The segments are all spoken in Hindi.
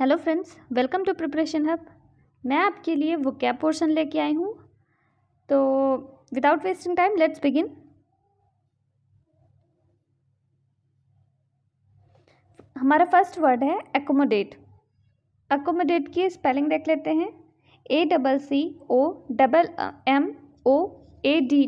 hello friends welcome to preparation hub मैं आपके लिए वो कैब पोर्शन लेके आई हूँ तो without wasting time let's begin हमारा फर्स्ट वर्ड है एकोमोडेट एकोमोडेट की स्पेलिंग देख लेते हैं A double C O double M O A D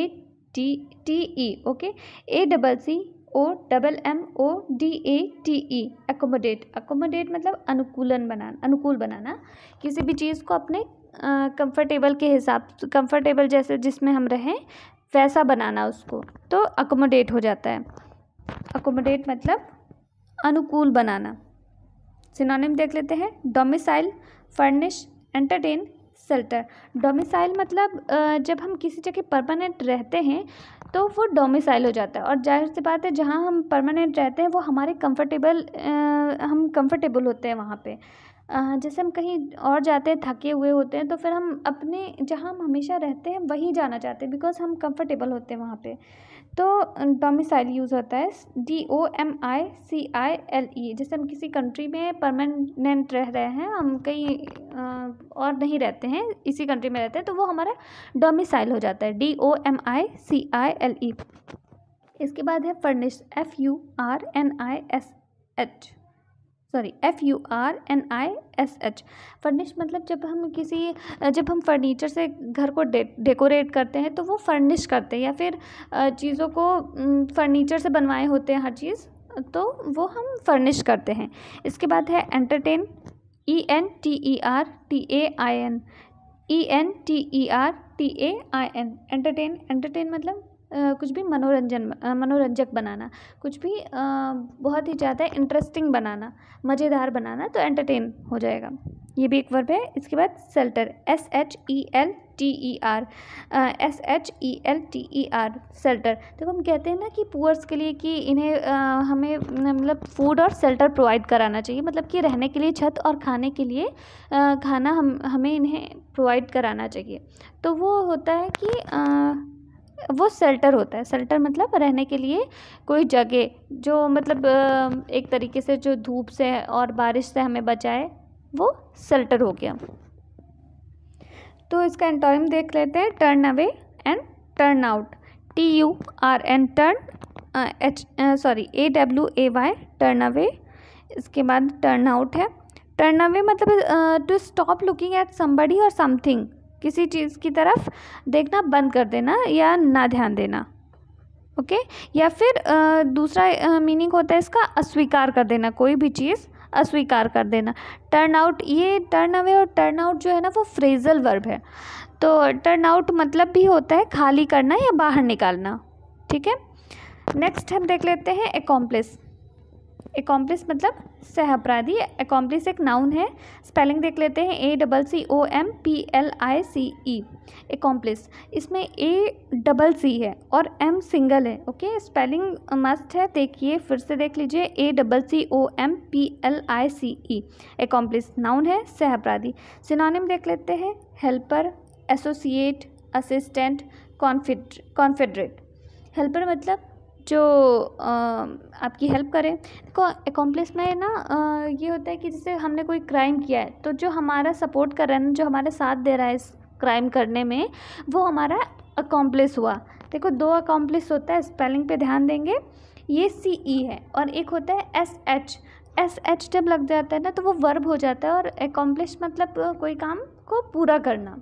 A T T E okay A double C O double M O D A T E accommodate accommodate मतलब अनुकूलन बनाना अनुकूल बनाना किसी भी चीज़ को अपने कंफर्टेबल के हिसाब से कंफर्टेबल जैसे जिसमें हम रहें वैसा बनाना उसको तो अकोमोडेट हो जाता है अकोमोडेट मतलब अनुकूल बनाना सिनोनिम देख लेते हैं domicile furnish entertain shelter domicile मतलब जब हम किसी जगह परमानेंट रहते हैं तो वो डोमिसाइल हो जाता है और जाहिर सी बात है जहाँ हम परमानेंट रहते हैं वो हमारे कंफर्टेबल हम कंफर्टेबल होते हैं वहाँ पे जैसे हम कहीं और जाते हैं थके हुए होते हैं तो फिर हम अपने जहाँ हम हमेशा रहते हैं वहीं जाना चाहते हैं बिकॉज़ हम कंफर्टेबल होते हैं वहाँ पे तो डोमिसाइल यूज़ होता है D O M I C I L E जैसे हम किसी कंट्री में परमानेंट रह रहे हैं हम कहीं और नहीं रहते हैं इसी कंट्री में रहते हैं तो वो हमारा डोमिसाइल हो जाता है D O M I C I L E इसके बाद है furnish F U R N I S H sorry F U R N I S H furnish मतलब जब हम किसी जब हम फर्नीचर से घर को डे डेकोरेट करते हैं तो वो फर्निश करते हैं या फिर चीज़ों को फर्नीचर से बनवाए होते हैं हर चीज़ तो वो हम फर्निश करते हैं इसके बाद है entertain E N T E R T A I N E N T E R T A I N entertain entertain मतलब कुछ भी मनोरंजन मनोरंजक बनाना कुछ भी बहुत ही ज़्यादा इंटरेस्टिंग बनाना मज़ेदार बनाना तो एंटरटेन हो जाएगा ये भी एक वर्ब है इसके बाद shelter S H E L T E R S H E L T E R shelter देखो हम कहते हैं ना कि पुअर्स के लिए कि इन्हें uh, हमें मतलब फूड और सेल्टर प्रोवाइड कराना चाहिए मतलब कि रहने के लिए छत और खाने के लिए uh, खाना हम हमें इन्हें प्रोवाइड कराना चाहिए तो वो होता है कि uh, वो सेल्टर होता है सेल्टर मतलब रहने के लिए कोई जगह जो मतलब एक तरीके से जो धूप से और बारिश से हमें बचाए वो सेल्टर हो गया तो इसका एंटोनिम देख लेते हैं turn away and turn out T U R N turn H sorry A W A Y turn away इसके बाद टर्न आउट है टर्न अवे मतलब to stop looking at somebody और समथिंग किसी चीज़ की तरफ देखना बंद कर देना या ना ध्यान देना ओके या फिर आ, दूसरा मीनिंग होता है इसका अस्वीकार कर देना कोई भी चीज़ अस्वीकार कर देना टर्न आउट ये टर्न अवे और टर्न आउट जो है ना वो फ्रेजल वर्ब है तो टर्न आउट मतलब भी होता है खाली करना या बाहर निकालना ठीक है नेक्स्ट हम देख लेते हैं एकॉम्प्लिस एकॉम्प्लिस मतलब सह अपराधी एकॉम्प्लिस एक नाउन है स्पेलिंग देख लेते हैं A double C O M P L I C E accomplice इसमें ए डबल सी है और एम सिंगल है ओके स्पेलिंग मस्ट है देखिए फिर से देख लीजिए A double C O M P L I C E accomplice noun है सह अपराधी सिनोनिम देख लेते हैं helper associate assistant confed confederate helper मतलब जो आपकी हेल्प करें देखो एकम्प्लिस में ना ये होता है कि जैसे हमने कोई क्राइम किया है तो जो हमारा सपोर्ट कर रहा है ना जो हमारा साथ दे रहा है इस क्राइम करने में वो हमारा अकॉम्प्लिस हुआ देखो दो अकॉम्प्लिस होता है स्पेलिंग पे ध्यान देंगे ये सी ई e है और एक होता है एस एच एस एच जब लग जाता है ना तो वो वर्ब हो जाता है और एकम्प्लिश मतलब कोई काम को पूरा करना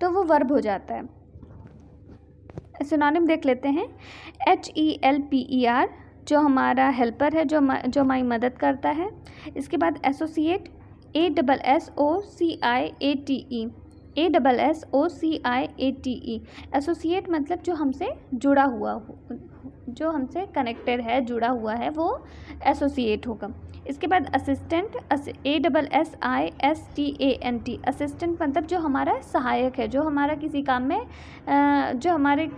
तो वो वर्ब हो जाता है सुनानिम देख लेते हैं H E L P E R जो हमारा हेल्पर है जो जो हमारी मदद करता है इसके बाद associate A double S O C I A T E A double S O C I A T E associate मतलब जो हमसे जुड़ा हुआ हो जो हमसे कनेक्टेड है जुड़ा हुआ है वो एसोसिएट होगा इसके बाद assistant A double S I S T A N T assistant मतलब जो हमारा सहायक है जो हमारा किसी काम में जो हमारे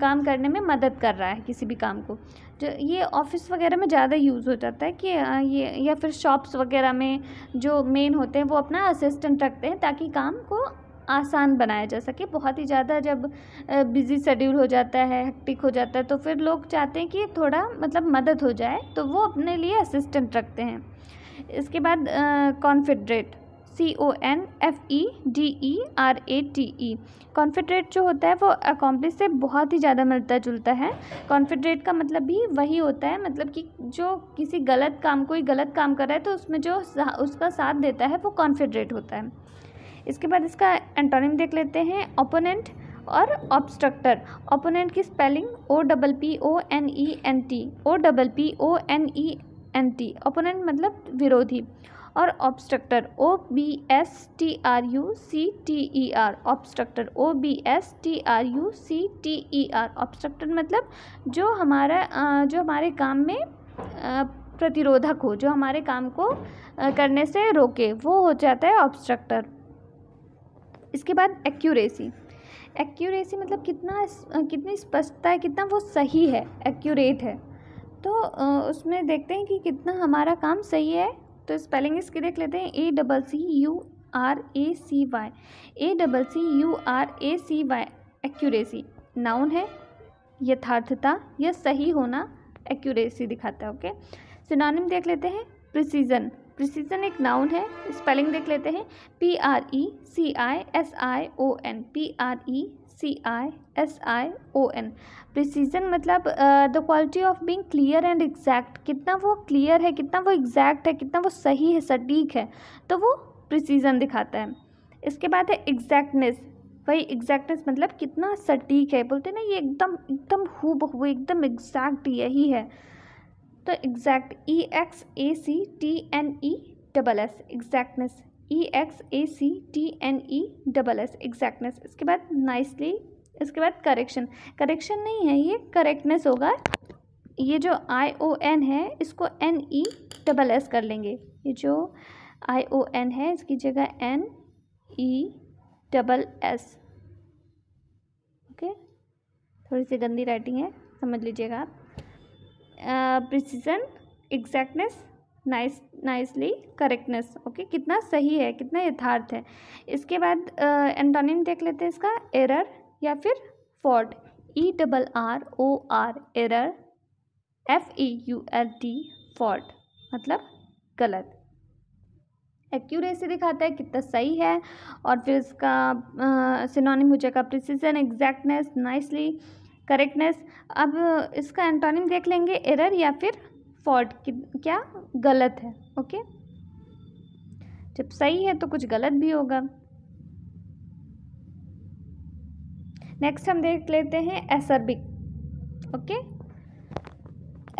काम करने में मदद कर रहा है किसी भी काम को जो ये ऑफिस वगैरह में ज़्यादा यूज़ हो जाता है कि ये या फिर शॉप्स वगैरह में जो मेन होते हैं वो अपना असिस्टेंट रखते हैं ताकि काम को आसान बनाया जा सके बहुत ही ज़्यादा जब बिज़ी शेड्यूल हो जाता है हेक्टिक हो जाता है तो फिर लोग चाहते हैं कि थोड़ा मतलब मदद हो जाए तो वो अपने लिए असिस्टेंट रखते हैं इसके बाद confederate C O N F E D E R A T E confederate जो होता है वो अकॉम्पलिस से बहुत ही ज़्यादा मिलता जुलता है कॉन्फिड्रेट का मतलब भी वही होता है मतलब कि जो किसी गलत काम कोई गलत काम कर रहा है तो उसमें जो उसका साथ देता है वो कॉन्फिड्रेट होता है इसके बाद इसका एंटोनिम देख लेते हैं ओपोनेंट और ऑब्स्ट्रक्टर ओपोनेंट की spelling O double P O N E N T O double P O N E N T opponent मतलब विरोधी और obstructor O B S T R U C T E R obstructor O B S T R U C T E R obstructor मतलब जो हमारा जो हमारे काम में प्रतिरोधक हो जो हमारे काम को करने से रोके वो हो जाता है ऑब्स्ट्रक्टर इसके बाद एक्यूरेसी एक्यूरेसी मतलब कितना कितनी स्पष्टता है कितना वो सही है एक्यूरेट है तो उसमें देखते हैं कि कितना हमारा काम सही है तो स्पेलिंग इसके देख लेते हैं A double C U R A C Y A double C U R A C Y accuracy noun है यथार्थता या सही होना एक्यूरेसी दिखाता है ओके सिनोनिम देख लेते हैं प्रिसीजन प्रिसीजन एक नाउन है स्पेलिंग देख लेते हैं P R E C I S I O N P R E C I S I O N precision मतलब the quality of being clear and exact कितना वो क्लियर है कितना वो एग्जैक्ट है कितना वो सही है सटीक है तो वो प्रिसीजन दिखाता है इसके बाद है एग्जैक्टनेस वही एग्जैक्टनेस मतलब कितना सटीक है बोलते हैं ना ये एकदम एकदम हु बहु एकदम एग्जैक्ट यही है तो exact E X A C T N E double S exactness E X A C T N E double S exactness इसके बाद नाइसली इसके बाद करेक्शन करेक्शन नहीं है ये करेक्टनेस होगा ये जो आई ओ एन है इसको एन ई डबल एस कर लेंगे ये जो आई ओ एन है इसकी जगह N E double S okay थोड़ी सी गंदी राइटिंग है समझ लीजिएगा आप precision exactness nice nicely correctness okay कितना सही है कितना यथार्थ है इसके बाद एंटोनिम uh, देख लेते हैं इसका एरर या फिर fault E double R O R error F E U L T fault मतलब गलत एक्यूरेसी दिखाता है कितना सही है और फिर इसका सिनोनिम uh, हो जाएगा प्रिसीजन एग्जैक्टनेस नाइसली करेक्टनेस अब इसका एंटोनिम देख लेंगे एरर या फिर फॉल्ट क्या गलत है ओके जब सही है तो कुछ गलत भी होगा नेक्स्ट हम देख लेते हैं एसर्बिक ओके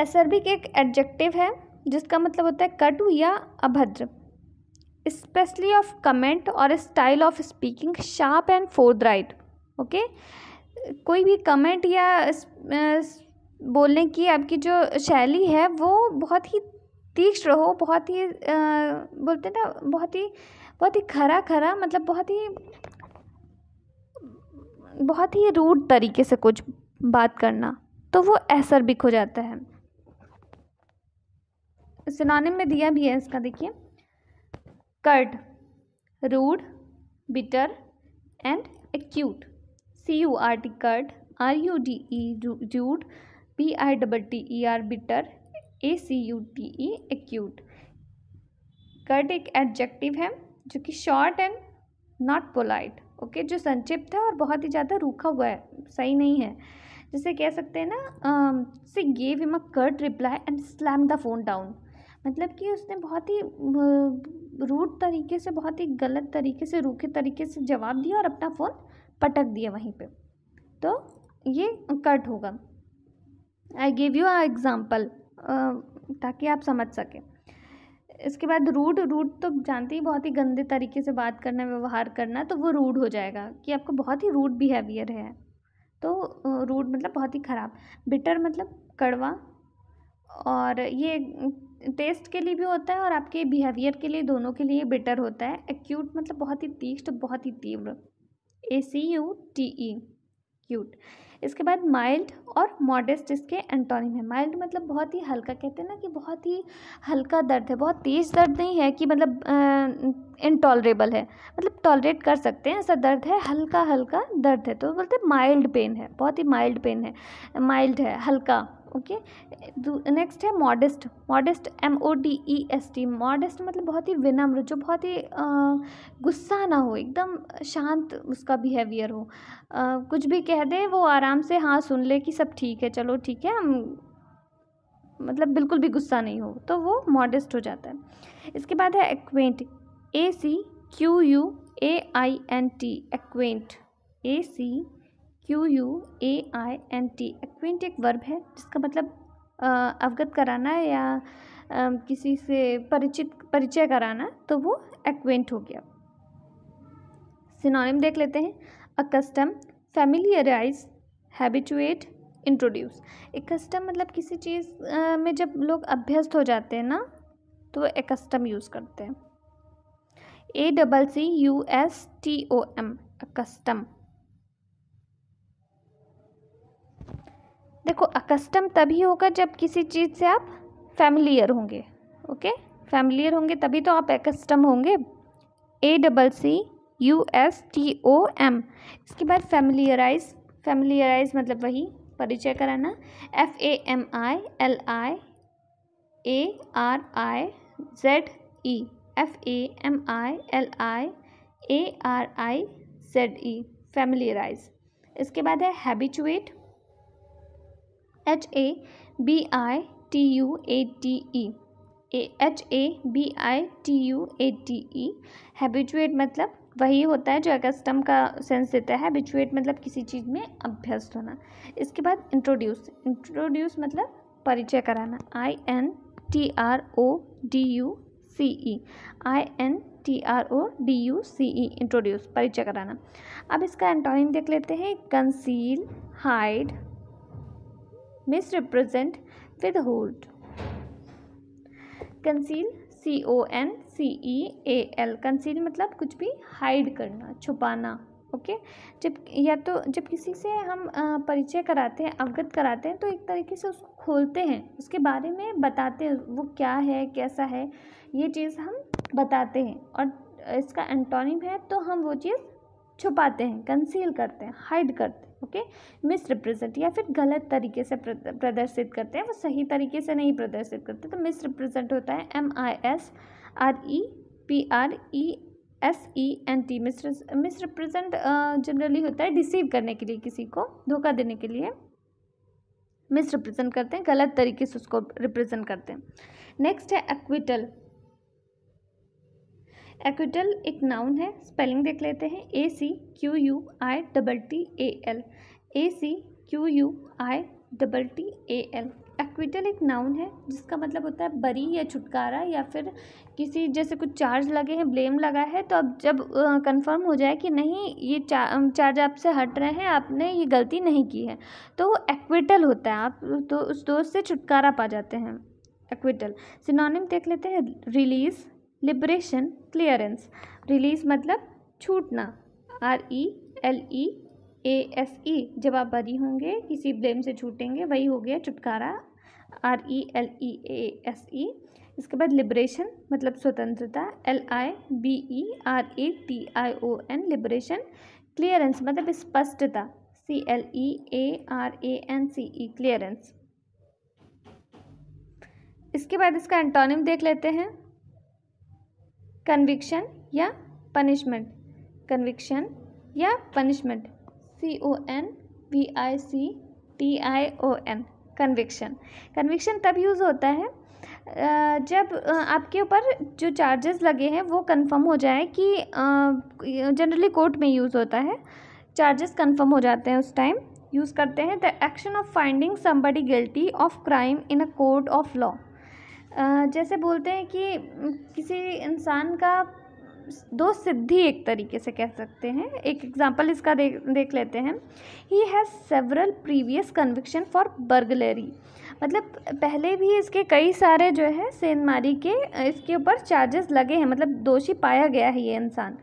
एसर्बिक एक एडजेक्टिव है जिसका मतलब होता है कटु या अभद्र स्पेशली ऑफ कमेंट और style of speaking sharp and forthright okay कोई भी कमेंट या बोलने की आपकी जो शैली है वो बहुत ही तीक्ष्ण हो बहुत ही बोलते ना बहुत ही बहुत ही खरा खरा मतलब बहुत ही बहुत ही रूड तरीके से कुछ बात करना तो वो असर भी खो जाता है सुनाने में दिया भी है इसका देखिए curt rude bitter and acute C U R T curt R U D E rude B I double T E R bitter A C U T E acute curt एक एडजेक्टिव है जो कि short and not polite okay जो संक्षिप्त है और बहुत ही ज़्यादा रूखा हुआ है सही नहीं है जैसे कह सकते हैं ना से gave him a curt reply and slam the phone down मतलब कि उसने बहुत ही रूट तरीके से बहुत ही गलत तरीके से रूखे तरीके से जवाब दिया और अपना फ़ोन पटक दिया वहीं पे तो ये कट होगा I give you a example ताकि आप समझ सकें इसके बाद रूड रूड तो जानते ही बहुत ही गंदे तरीके से बात करना व्यवहार करना तो वो रूड हो जाएगा कि आपको बहुत ही रूड बिहेवियर है तो रूड मतलब बहुत ही ख़राब बिटर मतलब कड़वा और ये टेस्ट के लिए भी होता है और आपके बिहेवियर के लिए दोनों के लिए बिटर होता है एक्यूट मतलब बहुत ही तीक्ष्ण बहुत ही तीव्र A C U T E acute इसके बाद माइल्ड और मॉडेस्ट इसके एंटोनिम है माइल्ड मतलब बहुत ही हल्का कहते हैं ना कि बहुत ही हल्का दर्द है बहुत तेज़ दर्द नहीं है कि मतलब इनटॉलरेबल है मतलब टॉलरेट कर सकते हैं ऐसा दर्द है हल्का हल्का दर्द है तो बोलते हैं माइल्ड पेन है बहुत ही माइल्ड पेन है माइल्ड है हल्का ओके नेक्स्ट है modest modest M O D E S T modest मतलब बहुत ही विनम्र जो बहुत ही गुस्सा ना हो एकदम शांत उसका बिहेवियर हो आ, कुछ भी कह दे वो आराम से हाँ सुन ले कि सब ठीक है चलो ठीक है हम मतलब बिल्कुल भी गुस्सा नहीं हो तो वो मॉडेस्ट हो जाता है इसके बाद है acquaint A C Q U A I N T acquaint A C Q U A I N T acquaint एक वर्ब है जिसका मतलब अवगत कराना है या किसी से परिचित परिचय कराना तो वो एक्वेंट हो गया सिनोनिम देख लेते हैं accustom familiarise habituate introduce accustom मतलब किसी चीज़ में जब लोग अभ्यस्त हो जाते हैं ना तो वो एक कस्टम यूज़ करते हैं A double C U S T O M accustom देखो अकस्टम तभी होगा जब किसी चीज़ से आप फैमिलियर होंगे ओके फैमिलियर होंगे तभी तो आप एकस्टम होंगे A double C U S T O M इसके बाद फैमिलियराइज फैमिलियराइज मतलब वही परिचय कराना F A M I L I A R I Z E F A M I L I A R I Z E familiarise इसके बाद है habituate H A B I T U A T E H A B I T U A T E habituate मतलब वही होता है जो अगस्टम का सेंस देता है हैबिचुएट मतलब किसी चीज़ में अभ्यस्त होना इसके बाद इंट्रोड्यूस इंट्रोड्यूस मतलब परिचय कराना I N T R O D U C E I N T R O D U C E introduce परिचय कराना अब इसका एंटोनिम देख लेते हैं conceal hide misrepresent withhold conceal C O N C E e A L conceal मतलब कुछ भी हाइड करना छुपाना ओके जब या तो जब किसी से हम परिचय कराते हैं अवगत कराते हैं तो एक तरीके से उसको खोलते हैं उसके बारे में बताते हैं वो क्या है कैसा है ये चीज़ हम बताते हैं और इसका एंटोनिम है तो हम वो चीज़ छुपाते हैं कंसील करते हैं हाइड करते हैं ओके मिस रिप्रेजेंट या फिर गलत तरीके से प्रदर्शित करते हैं वो सही तरीके से नहीं प्रदर्शित करते तो मिस रिप्रेजेंट होता है M I S R E P R E S E N T mis misrepresent generally होता है डिसीव करने के लिए किसी को धोखा देने के लिए मिस रिप्रेजेंट करते हैं गलत तरीके से उसको रिप्रेजेंट करते हैं नेक्स्ट है एक्विटल एक्विटल एक नाउन है स्पेलिंग देख लेते हैं A C Q U I double T A L A C Q U I double T A L acquittal एक नाउन है जिसका मतलब होता है बरी या छुटकारा या फिर किसी जैसे कुछ चार्ज लगे हैं ब्लेम लगा है तो अब जब कंफर्म हो जाए कि नहीं ये चा, चार्ज आपसे हट रहे हैं आपने ये गलती नहीं की है तो वो एक्विटल होता है आप तो उस दोस्त से छुटकारा पा जाते हैं एक्विटल सिनोनिम देख लेते हैं रिलीज़ लिब्रेशन क्लियरेंस रिलीज़ मतलब छूटना R E L E A S E e, जवाबदारी होंगे किसी ब्लेम से छूटेंगे वही हो गया छुटकारा R E L E A S E इसके बाद लिबरेशन मतलब स्वतंत्रता L I B E R A T I O N liberation clearance मतलब स्पष्टता C L E A R A N C E clearance इसके बाद इसका एंटोनिम देख लेते हैं कन्विक्शन या पनिशमेंट कन्विक्शन या punishment C O N V I C T I O N conviction conviction तब यूज़ होता है जब आपके ऊपर जो चार्जेस लगे हैं वो कंफर्म हो जाए कि जनरली कोर्ट में यूज़ होता है चार्जेस कंफर्म हो जाते हैं उस टाइम यूज़ करते हैं the action of finding somebody guilty of crime in a court of law जैसे बोलते हैं कि किसी इंसान का दो सिद्धि एक तरीके से कह सकते हैं एक एग्जांपल इसका देख देख लेते हैं he has several previous conviction for burglary मतलब पहले भी इसके कई सारे जो है सेनमारी के इसके ऊपर चार्जेस लगे हैं मतलब दोषी पाया गया है ये इंसान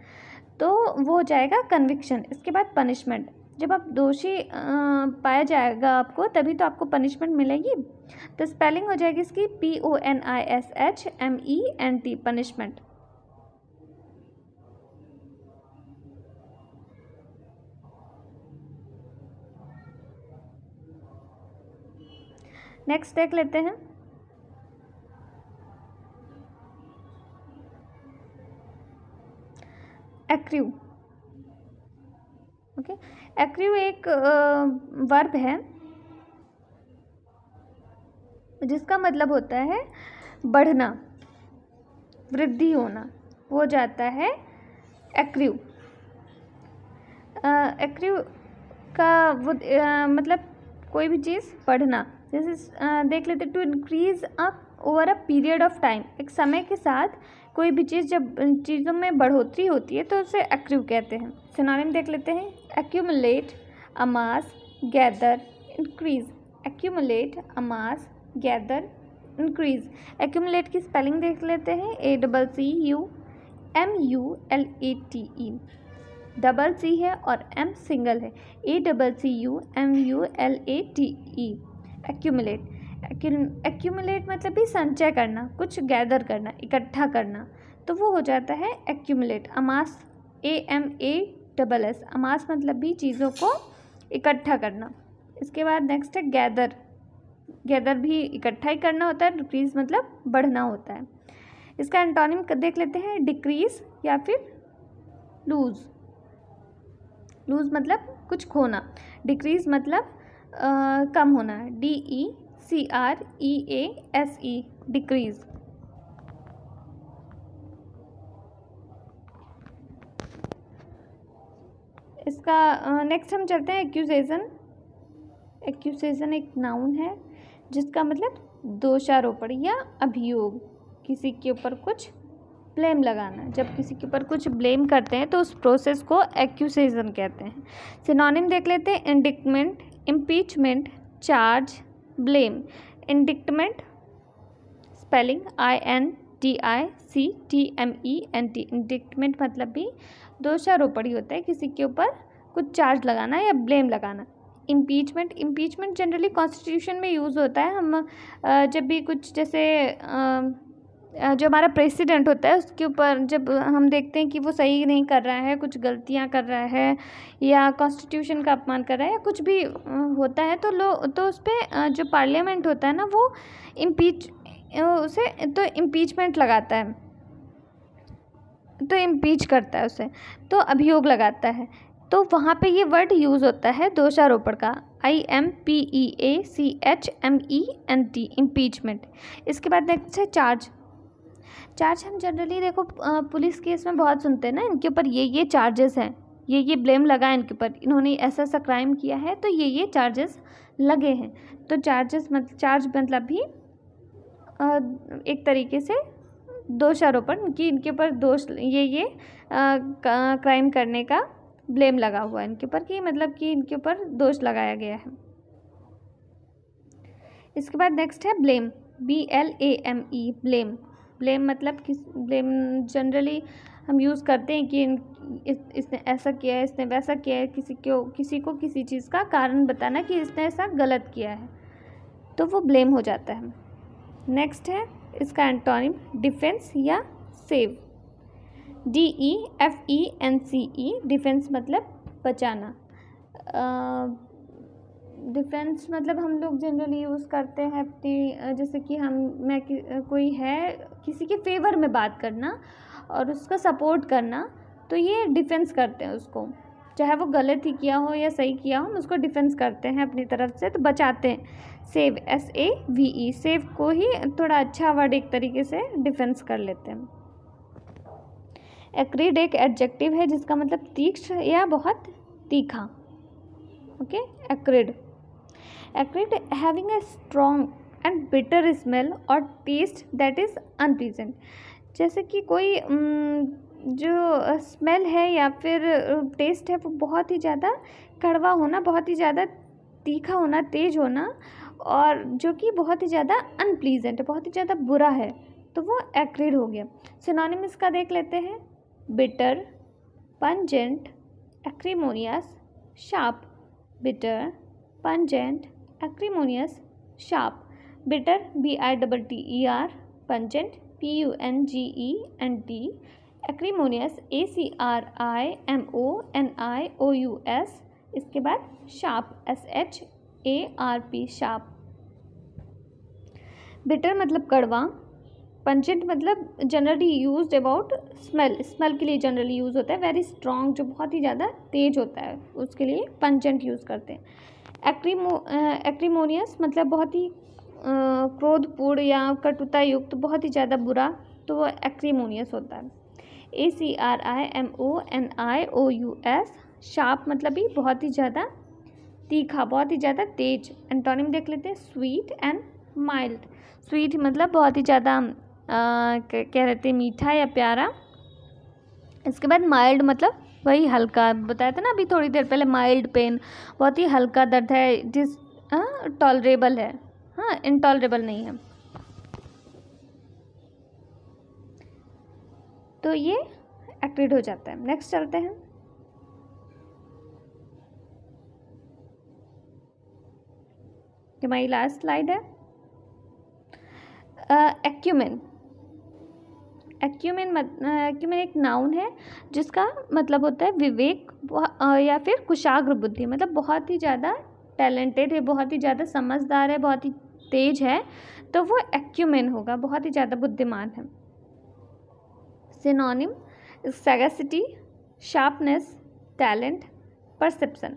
तो वो हो जाएगा कन्विक्शन इसके बाद पनिशमेंट जब आप दोषी पाया जाएगा आपको तभी तो आपको पनिशमेंट मिलेगी तो स्पेलिंग हो जाएगी इसकी P O N I S H M E N T punishment next देख लेते हैं एक्रू ओके एक्रू एक वर्ब है जिसका मतलब होता है बढ़ना वृद्धि होना वो जाता है एक्रू एक्रू का वो आ, मतलब कोई भी चीज़ पढ़ना जैसे uh, देख लेते to increase up over a period of time एक समय के साथ कोई भी चीज़ जब चीज़ों में बढ़ोतरी होती है तो उसे एक्व कहते हैं में देख लेते हैं accumulate amass gather increase accumulate amass gather increase accumulate की स्पेलिंग देख लेते हैं A double C U M U L A T E double C है और एम सिंगल है A double C U M U L A T E accumulate accumulate मतलब भी संचय करना कुछ गैदर करना इकट्ठा करना तो वो हो जाता है accumulate amass A M A double S amass मतलब भी चीज़ों को इकट्ठा करना इसके बाद नेक्स्ट है गैदर गैदर भी इकट्ठा ही करना होता है डिक्रीज मतलब बढ़ना होता है इसका एंटोनिम देख लेते हैं डिक्रीज या फिर लूज़ लूज़ मतलब कुछ खोना डिक्रीज मतलब कम होना D E C R E A S E decrease इसका नेक्स्ट हम चलते हैं एक्यूजेशन एक्यूसेशन एक नाउन है जिसका मतलब दोषारोपण या अभियोग किसी के ऊपर कुछ ब्लेम लगाना जब किसी के ऊपर कुछ ब्लेम करते हैं तो उस प्रोसेस को एक्यूसेजन कहते हैं सिनोनिम देख लेते हैं indictment impeachment charge blame indictment spelling I N T I C T M E N T indictment मतलब भी दोषारोपण ही होता है किसी के ऊपर कुछ चार्ज लगाना या ब्लेम लगाना इम्पीचमेंट इम्पीचमेंट जनरली कॉन्स्टिट्यूशन में यूज़ होता है हम जब भी कुछ जैसे जो हमारा प्रेसिडेंट होता है उसके ऊपर जब हम देखते हैं कि वो सही नहीं कर रहा है कुछ गलतियाँ कर रहा है या कॉन्स्टिट्यूशन का अपमान कर रहा है या कुछ भी होता है तो लोग तो उस पर जो पार्लियामेंट होता है ना वो इम्पीच उसे तो इम्पीचमेंट लगाता है तो इम्पीच करता है उसे तो अभियोग लगाता है तो वहाँ पे ये वर्ड यूज़ होता है दोषारोपण का I M P E A C H M E N T impeachment इसके बाद नेक्स्ट है चार्ज चार्ज हम जनरली देखो पुलिस केस में बहुत सुनते हैं ना इनके ऊपर ये ये चार्जेस हैं ये ये ब्लेम लगा है इनके ऊपर इन्होंने ऐसा ऐसा क्राइम किया है तो ये ये चार्जेस लगे हैं तो चार्जेस मतलब चार्ज मतलब भी एक तरीके से दोषारोपण कि इनके ऊपर दोष ये ये क्राइम करने का ब्लेम लगा हुआ है इनके ऊपर कि मतलब कि इनके ऊपर दोष लगाया गया है इसके बाद नेक्स्ट है blame B L A M E blame blame मतलब किस ब्लेम जनरली हम यूज़ करते हैं कि इस, इसने ऐसा किया है इसने वैसा किया है किसी को किसी को किसी चीज़ का कारण बताना कि इसने ऐसा गलत किया है तो वो ब्लेम हो जाता है नेक्स्ट है इसका एंटोनिम डिफेंस या save D E F E N C E defence मतलब बचाना डिफरेंस मतलब हम लोग जनरली यूज़ करते हैं अपनी जैसे कि हम मैं कोई है किसी के फेवर में बात करना और उसका सपोर्ट करना तो ये डिफेंस करते हैं उसको चाहे वो गलत ही किया हो या सही किया हो हम उसको डिफेंस करते हैं अपनी तरफ से तो बचाते हैं save S A V E save को ही थोड़ा अच्छा वर्ड एक तरीके से डिफेंस कर लेते हैं एक्रिड एक एडजेक्टिव है जिसका मतलब तीक्ष्ण या बहुत तीखा okay acrid acrid having a strong and bitter smell और टेस्ट दैट इज़ अनप्लीजेंट जैसे कि कोई जो स्मेल है या फिर टेस्ट है वो बहुत ही ज़्यादा कड़वा होना बहुत ही ज़्यादा तीखा होना तेज होना और जो कि बहुत ही ज़्यादा अनप्लीजेंट बहुत ही ज़्यादा बुरा है तो वो एक्रिड हो गया सिनोनिम इसका देख लेते हैं bitter pungent acrimonious sharp bitter pungent acrimonious sharp bitter B I double T E R pungent P U N G E N T acrimonious A C R I M O N I O U S इसके बाद sharp S H A R P sharp bitter मतलब कड़वा पंचेंट मतलब generally use about smell smell के लिए जनरली यूज़ होता है वेरी स्ट्रॉन्ग जो बहुत ही ज़्यादा तेज होता है उसके लिए पंचेंट यूज़ करते हैं एक्रीमो एक्ट्रीमोनियस मतलब बहुत ही क्रोधपूर्ण या कटुता युक्त बहुत ही ज़्यादा बुरा तो वो एक्रीमोनियस होता है A C R I M O N I O U S sharp मतलब ही बहुत ही ज़्यादा तीखा बहुत ही ज़्यादा तेज एंटोनिम देख लेते हैं स्वीट एंड माइल्ड स्वीट मतलब बहुत ही ज़्यादा कह रहे थे मीठा या प्यारा इसके बाद माइल्ड मतलब वही हल्का बताया था ना अभी थोड़ी देर पहले माइल्ड पेन बहुत ही हल्का दर्द है जिस टॉलरेबल हाँ, है हाँ इनटॉलरेबल नहीं है तो ये एक्टिड हो जाता है नेक्स्ट चलते हैं हमारी लास्ट स्लाइड है एक्यूमेंट एक्यूमेन मत एक्यूमेन एक नाउन है जिसका मतलब होता है विवेक या फिर कुशाग्र बुद्धि मतलब बहुत ही ज़्यादा टैलेंटेड है बहुत ही ज़्यादा समझदार है बहुत ही तेज है तो वो एक्यूमेन होगा बहुत ही ज़्यादा बुद्धिमान है synonym sagacity sharpness talent perception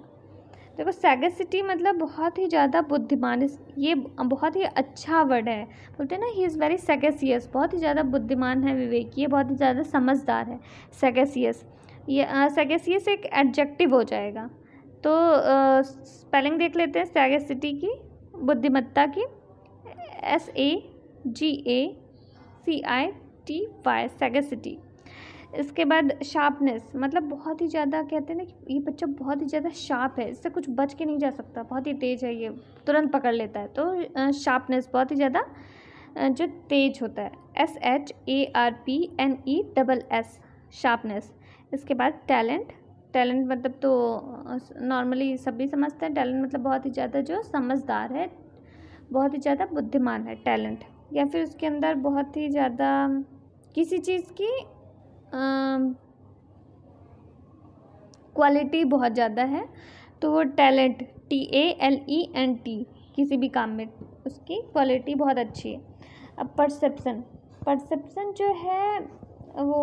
देखो सेगेसिटी मतलब बहुत ही ज़्यादा बुद्धिमान ये बहुत ही अच्छा वर्ड है बोलते हैं ना ही इज़ वेरी सेगेसियस बहुत ही ज़्यादा बुद्धिमान है विवेक ये बहुत ही ज़्यादा समझदार है सेगेसियस ये सेगेसियस एक एडजेक्टिव हो जाएगा तो स्पेलिंग देख लेते हैं सेगेसिटी की बुद्धिमत्ता की S A G A C I T Y sagacity इसके बाद शार्पनेस मतलब बहुत ही ज़्यादा कहते हैं ना कि ये बच्चा बहुत ही ज़्यादा शार्प है इससे कुछ बच के नहीं जा सकता बहुत ही तेज़ है ये तुरंत पकड़ लेता है तो शार्पनेस बहुत ही ज़्यादा जो तेज होता है S H A R P N E double S sharpness इसके बाद टैलेंट टैलेंट मतलब तो नॉर्मली सभी समझते हैं टैलेंट मतलब बहुत ही ज़्यादा जो समझदार है बहुत ही ज़्यादा बुद्धिमान है टैलेंट या फिर उसके अंदर बहुत ही ज़्यादा किसी चीज़ की क्वालिटी बहुत ज़्यादा है तो वो talent T A L E N T किसी भी काम में उसकी क्वालिटी बहुत अच्छी है अब परसेप्सन परसेप्सन जो है वो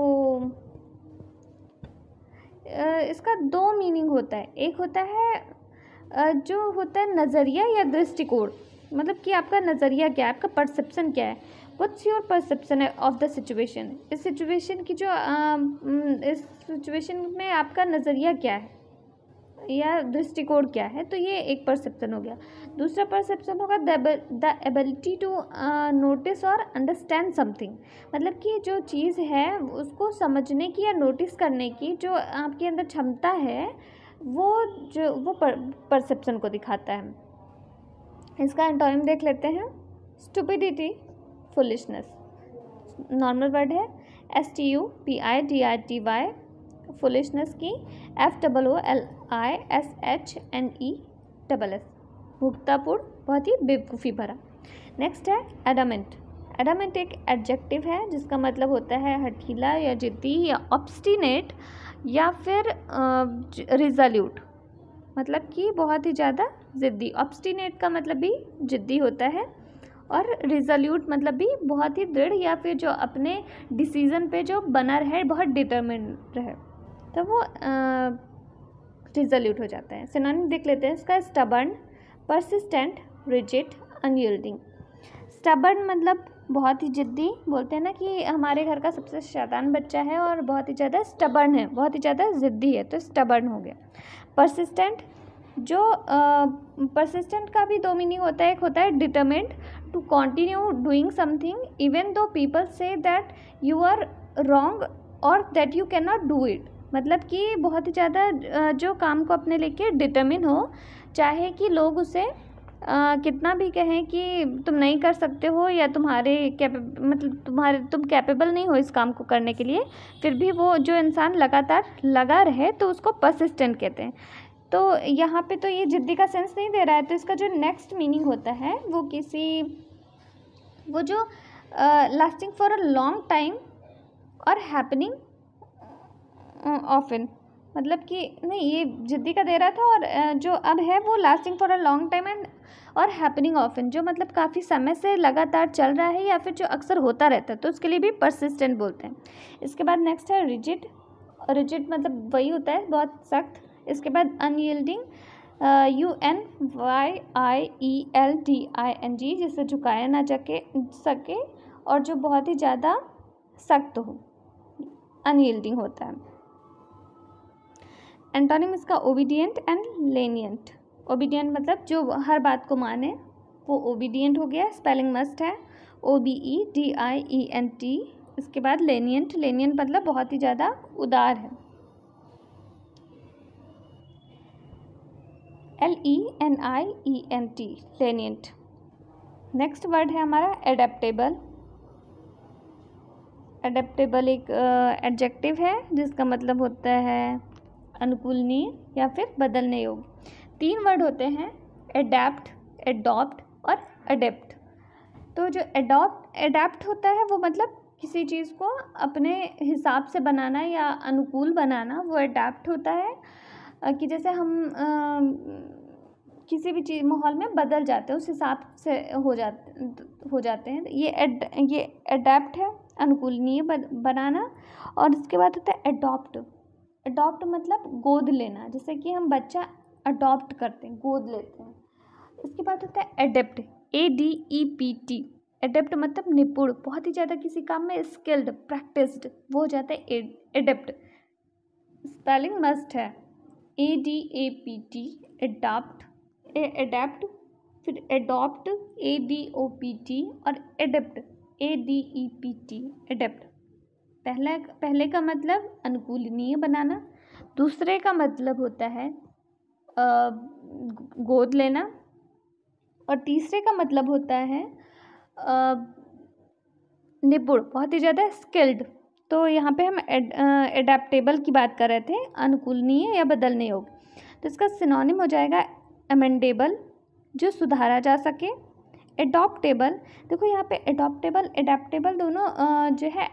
इसका दो मीनिंग होता है एक होता है जो होता है नज़रिया या दृष्टिकोण मतलब कि आपका नज़रिया क्या है आपका परसेप्सन क्या है what's your perception of the situation इस सिचुएशन की जो आ, इस सिचुएशन में आपका नज़रिया क्या है या दृष्टिकोण क्या है तो ये एक परसेप्शन हो गया दूसरा परसेप्शन होगा द एबिलिटी टू नोटिस और अंडरस्टैंड समथिंग मतलब कि जो चीज़ है उसको समझने की या नोटिस करने की जो आपके अंदर क्षमता है वो जो वो परसेप्शन को दिखाता है इसका एंटोनिम देख लेते हैं स्टुपिडिटी फुलिशनेस नॉर्मल वर्ड है S T U P I D I T Y foolishness की F double O L I S H N E double S भुगतापुर बहुत ही बेवकूफ़ी भरा नेक्स्ट है एडामेंट एडामेंट एक एडजेक्टिव है जिसका मतलब होता है हठीला या जिद्दी या ऑब्स्टिनेट या फिर रिजल्यूट मतलब कि बहुत ही ज़्यादा ज़िद्दी ऑब्स्टिनेट का मतलब भी जिद्दी होता है और रिजोल्यूट मतलब भी बहुत ही दृढ़ या फिर जो अपने डिसीज़न पे जो बना रहे बहुत डिटर्मिन रहे तो वो रिजोल्यूट हो जाता है सिनोनिम देख लेते हैं इसका stubborn persistent rigid unyielding stubborn मतलब बहुत ही ज़िद्दी बोलते हैं ना कि हमारे घर का सबसे शैतान बच्चा है और बहुत ही ज़्यादा स्टबर्न है बहुत ही ज़्यादा ज़िद्दी है तो स्टबर्न हो गया परसिस्टेंट जो परसिस्टेंट का भी दो मीनिंग होता है एक होता है determined to continue doing something even though people say that you are wrong और that you can not do it मतलब कि बहुत ही ज़्यादा जो काम को अपने लेके डिटर्मिन हो चाहे कि लोग उसे आ, कितना भी कहें कि तुम नहीं कर सकते हो या तुम्हारे मतलब तुम्हारे तुम कैपेबल नहीं हो इस काम को करने के लिए फिर भी वो जो इंसान लगातार लगा रहे तो उसको परसिस्टेंट कहते हैं तो यहाँ पे तो ये जिद्दी का सेंस नहीं दे रहा है तो इसका जो नेक्स्ट मीनिंग होता है वो किसी वो जो lasting for a long time और हैपनिंग ऑफन मतलब कि नहीं ये जिद्दी का दे रहा था और जो अब है वो lasting for a long time and और हैपनिंग ऑफन जो मतलब काफ़ी समय से लगातार चल रहा है या फिर जो अक्सर होता रहता है तो उसके लिए भी परसिस्टेंट बोलते हैं इसके बाद नेक्स्ट है रिजिड रिजिड मतलब वही होता है बहुत सख्त इसके बाद unyielding U N Y I E L D I N G जिसे झुकाया ना जाके सके और जो बहुत ही ज़्यादा सख्त हो अनयल्डिंग होता है एंटोनिम इसका ओबीडियंट एंड लेनियंट ओबीडियंट मतलब जो हर बात को माने वो ओबीडियंट हो गया स्पेलिंग मस्ट है O B E D I E N T इसके बाद लेनियंट लेनियंट मतलब बहुत ही ज़्यादा उदार है L E N I E N T lenient next word है हमारा एडेप्टेबल एडेप्टेबल एक एडजेक्टिव uh, है जिसका मतलब होता है अनुकूलनीय या फिर बदलने योग्य तीन वर्ड होते हैं एडेप्ट एडॉप्ट और अडेप्ट तो जो एडॉप्ट एडेप्ट होता है वो मतलब किसी चीज़ को अपने हिसाब से बनाना या अनुकूल बनाना वो एडेप्ट होता है कि जैसे हम किसी भी चीज़ माहौल में बदल जाते हैं उस हिसाब से हो जाते हो जाते हैं ये एड ये अडेप्ट है अनुकूलनीय बनाना और इसके बाद होता है अडोप्ट अडोप्ट मतलब गोद लेना जैसे कि हम बच्चा अडोप्ट करते हैं गोद लेते हैं इसके बाद होता है adept e A D E P T adept मतलब निपुण बहुत ही ज़्यादा किसी काम में स्किल्ड प्रैक्टिस्ड वो हो जाता है एडेप्ट स्पेलिंग मस्ट है A D A P T adapt adept फिर adopt A D O P T और adept A D E P T adept पहला पहले का मतलब अनुकूलनीय बनाना दूसरे का मतलब होता है गोद लेना और तीसरे का मतलब होता है निपुण बहुत ही ज़्यादा स्किल्ड तो यहाँ पे हम एडेप्टेबल की बात कर रहे थे अनुकूलनीय या बदलने योग्य तो इसका सिनोनिम हो जाएगा एमेंडेबल जो सुधारा जा सके एडोप्टेबल देखो यहाँ पे एडोप्टेबल एडेप्टेबल दोनों जो है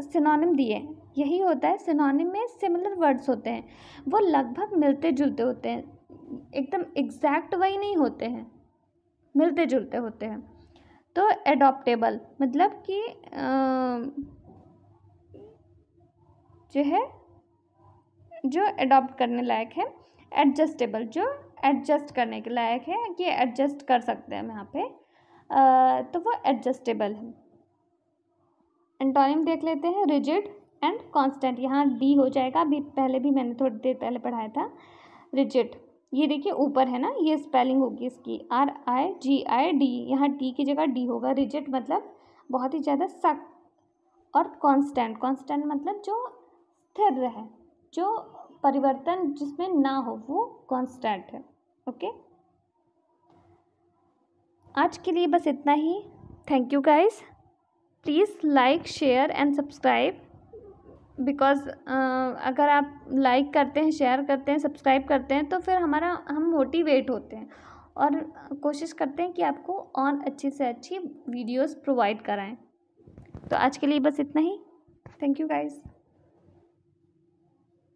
सिनोनिम दिए यही होता है सिनोनिम में सिमिलर वर्ड्स होते हैं वो लगभग मिलते जुलते होते हैं एकदम एग्जैक्ट वही नहीं होते हैं मिलते जुलते होते हैं तो एडोप्टेबल मतलब कि जो है जो अडॉप्ट करने लायक है एडजस्टेबल जो एडजस्ट करने के लायक है कि एडजस्ट कर सकते हैं हम यहाँ पे आ, तो वो एडजस्टेबल है एंटोनिम देख लेते हैं रिजिड एंड कांस्टेंट यहाँ डी हो जाएगा अभी पहले भी मैंने थोड़ी देर पहले पढ़ाया था रिजिड ये देखिए ऊपर है ना ये स्पेलिंग होगी इसकी R I G I D यहाँ टी की जगह डी होगा रिजिड मतलब बहुत ही ज़्यादा सख्त और कांस्टेंट कांस्टेंट मतलब जो स्थिर रहे जो परिवर्तन जिसमें ना हो वो कांस्टेंट है ओके आज के लिए बस इतना ही thank you guys please like share and subscribe because अगर आप लाइक करते हैं शेयर करते हैं सब्सक्राइब करते हैं तो फिर हमारा हम मोटिवेट होते हैं और कोशिश करते हैं कि आपको और अच्छी से अच्छी वीडियोस प्रोवाइड कराएं तो आज के लिए बस इतना ही थैंक यू गाइज़